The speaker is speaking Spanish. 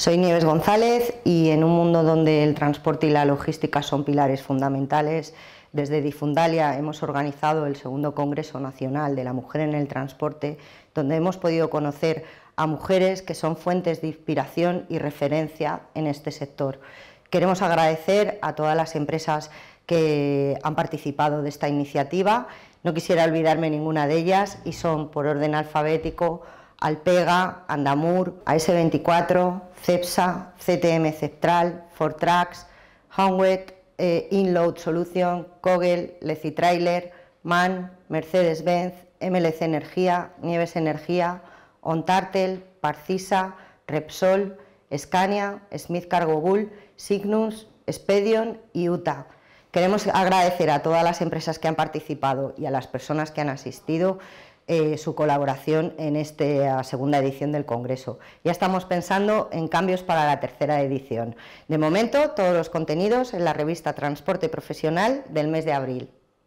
Soy Nieves González y en un mundo donde el transporte y la logística son pilares fundamentales, desde Difundalia hemos organizado el segundo Congreso Nacional de la Mujer en el Transporte, donde hemos podido conocer a mujeres que son fuentes de inspiración y referencia en este sector. Queremos agradecer a todas las empresas que han participado de esta iniciativa. No quisiera olvidarme ninguna de ellas y son, por orden alfabético, Alpega, Andamur, AS24, CEPSA, CTM Central, Fortrax, Homework, eh, Inload Solution, Kogel, Lecitrailer, Trailer, MAN, Mercedes-Benz, MLC Energía, Nieves Energía, Ontartel, Parcisa, Repsol, Scania, Smith Cargo Bull, Signus, Expedion y Utah. Queremos agradecer a todas las empresas que han participado y a las personas que han asistido eh, su colaboración en esta segunda edición del Congreso. Ya estamos pensando en cambios para la tercera edición. De momento, todos los contenidos en la revista Transporte Profesional del mes de abril.